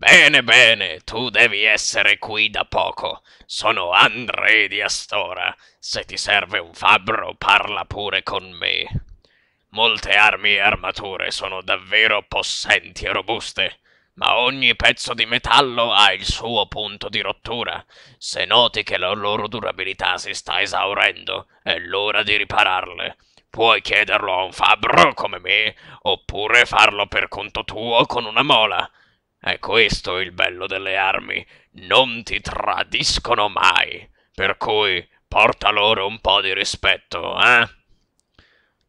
Bene, bene, tu devi essere qui da poco. Sono André di Astora. Se ti serve un fabbro, parla pure con me. Molte armi e armature sono davvero possenti e robuste, ma ogni pezzo di metallo ha il suo punto di rottura. Se noti che la loro durabilità si sta esaurendo, è l'ora di ripararle. Puoi chiederlo a un fabbro come me, oppure farlo per conto tuo con una mola. È questo il bello delle armi, non ti tradiscono mai, per cui porta loro un po' di rispetto, eh?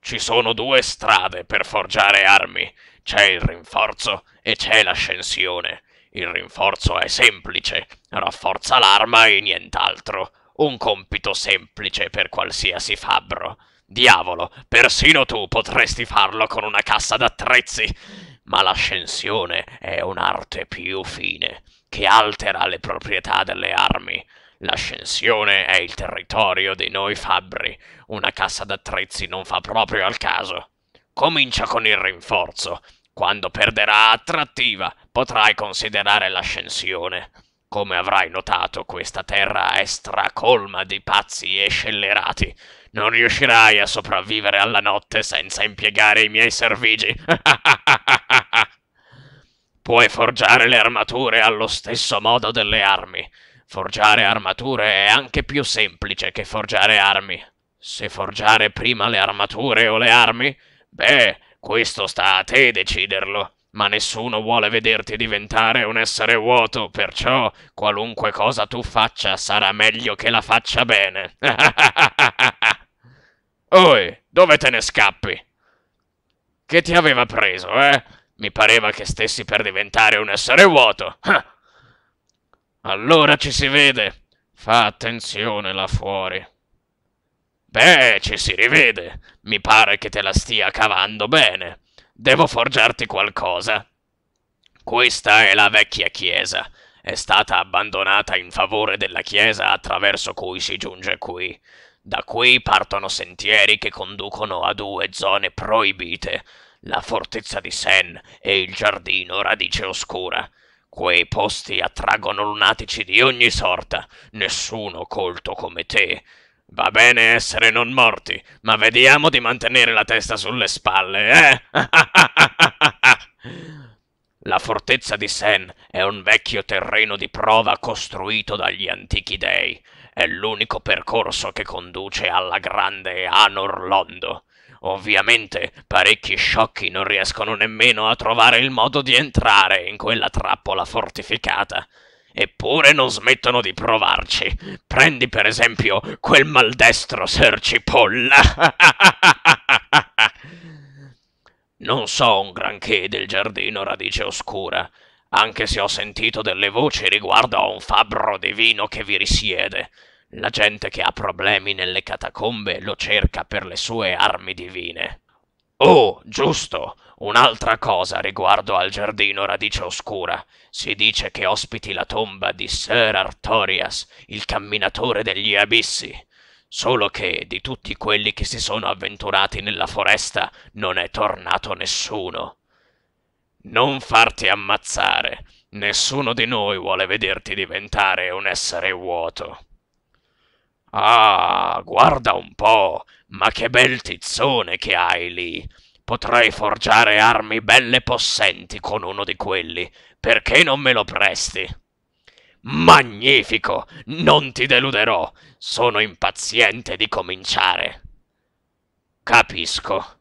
Ci sono due strade per forgiare armi, c'è il rinforzo e c'è l'ascensione. Il rinforzo è semplice, rafforza l'arma e nient'altro, un compito semplice per qualsiasi fabbro. Diavolo, persino tu potresti farlo con una cassa d'attrezzi ma l'ascensione è un'arte più fine, che altera le proprietà delle armi. L'ascensione è il territorio di noi fabbri. Una cassa d'attrezzi non fa proprio al caso. Comincia con il rinforzo. Quando perderà attrattiva, potrai considerare l'ascensione. Come avrai notato, questa terra è stracolma di pazzi e scellerati. Non riuscirai a sopravvivere alla notte senza impiegare i miei servigi. Puoi forgiare le armature allo stesso modo delle armi. Forgiare armature è anche più semplice che forgiare armi. Se forgiare prima le armature o le armi, beh, questo sta a te deciderlo. Ma nessuno vuole vederti diventare un essere vuoto, perciò qualunque cosa tu faccia sarà meglio che la faccia bene. Oi, dove te ne scappi? Che ti aveva preso, eh? Mi pareva che stessi per diventare un essere vuoto. Allora ci si vede. Fa attenzione là fuori. Beh, ci si rivede. Mi pare che te la stia cavando bene. Devo forgiarti qualcosa. Questa è la vecchia chiesa. È stata abbandonata in favore della chiesa attraverso cui si giunge qui. Da qui partono sentieri che conducono a due zone proibite, la fortezza di Sen e il giardino Radice Oscura. Quei posti attraggono lunatici di ogni sorta, nessuno colto come te. Va bene essere non morti, ma vediamo di mantenere la testa sulle spalle, eh? la fortezza di Sen è un vecchio terreno di prova costruito dagli antichi dei. È l'unico percorso che conduce alla grande Anor Londo. Ovviamente parecchi sciocchi non riescono nemmeno a trovare il modo di entrare in quella trappola fortificata. Eppure non smettono di provarci. Prendi per esempio quel maldestro Ser Cipolla. non so un granché del giardino radice oscura, anche se ho sentito delle voci riguardo a un fabbro divino che vi risiede la gente che ha problemi nelle catacombe lo cerca per le sue armi divine. Oh, giusto! Un'altra cosa riguardo al giardino Radice Oscura. Si dice che ospiti la tomba di Sir Artorias, il camminatore degli abissi. Solo che di tutti quelli che si sono avventurati nella foresta non è tornato nessuno. Non farti ammazzare. Nessuno di noi vuole vederti diventare un essere vuoto. Ah, guarda un po', ma che bel tizzone che hai lì. Potrei forgiare armi belle possenti con uno di quelli. Perché non me lo presti? Magnifico! Non ti deluderò. Sono impaziente di cominciare. Capisco.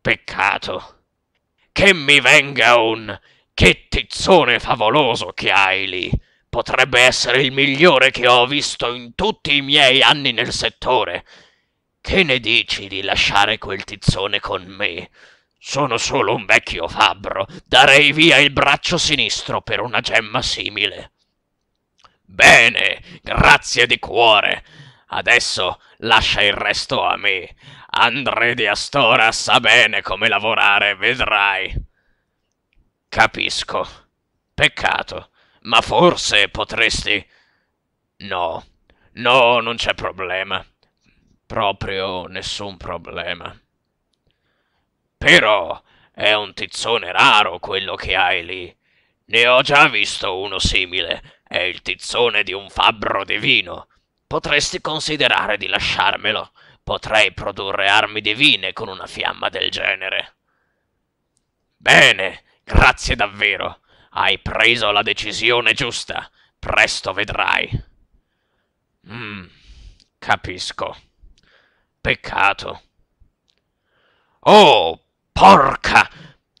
Peccato. Che mi venga un... Che tizzone favoloso che hai lì potrebbe essere il migliore che ho visto in tutti i miei anni nel settore. Che ne dici di lasciare quel tizzone con me? Sono solo un vecchio fabbro, darei via il braccio sinistro per una gemma simile. Bene, grazie di cuore. Adesso lascia il resto a me. Andre di Astora sa bene come lavorare, vedrai. Capisco. Peccato ma forse potresti... No, no, non c'è problema. Proprio nessun problema. Però è un tizzone raro quello che hai lì. Ne ho già visto uno simile. È il tizzone di un fabbro di vino. Potresti considerare di lasciarmelo. Potrei produrre armi divine con una fiamma del genere. Bene, grazie davvero. Hai preso la decisione giusta. Presto vedrai. Mm, capisco. Peccato. Oh, porca!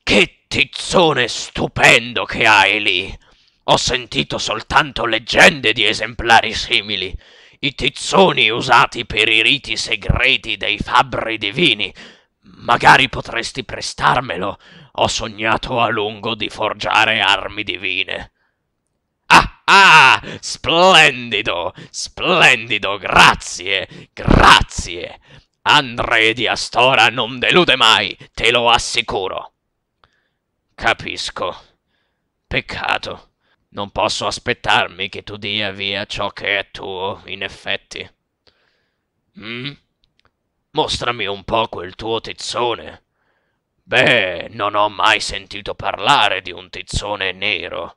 Che tizzone stupendo che hai lì! Ho sentito soltanto leggende di esemplari simili. I tizzoni usati per i riti segreti dei fabbri divini Magari potresti prestarmelo. Ho sognato a lungo di forgiare armi divine. Ah ah! Splendido! Splendido! Grazie! Grazie! Andre di Astora non delude mai, te lo assicuro. Capisco. Peccato. Non posso aspettarmi che tu dia via ciò che è tuo, in effetti. Mm? Mostrami un po' quel tuo tizzone. Beh, non ho mai sentito parlare di un tizzone nero.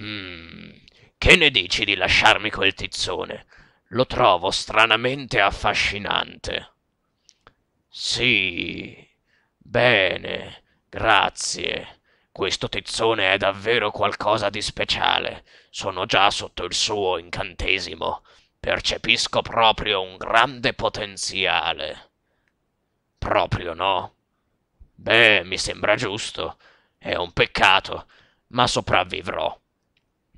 Mm, che ne dici di lasciarmi quel tizzone? Lo trovo stranamente affascinante. Sì. Bene, grazie. Questo tizzone è davvero qualcosa di speciale. Sono già sotto il suo incantesimo. Percepisco proprio un grande potenziale. Proprio no? Beh, mi sembra giusto. È un peccato, ma sopravvivrò.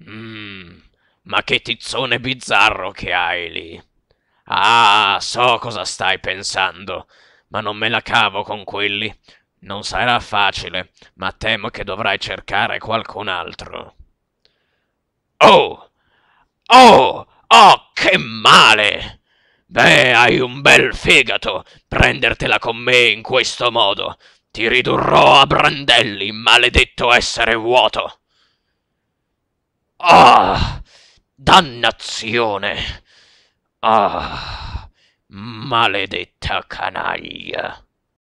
Mmm, ma che tizzone bizzarro che hai lì. Ah, so cosa stai pensando, ma non me la cavo con quelli. Non sarà facile, ma temo che dovrai cercare qualcun altro. Oh! Oh! Oh, che male! Beh, hai un bel fegato, prendertela con me in questo modo. Ti ridurrò a brandelli, maledetto essere vuoto. Ah, oh, dannazione! Ah, oh, maledetta canaglia.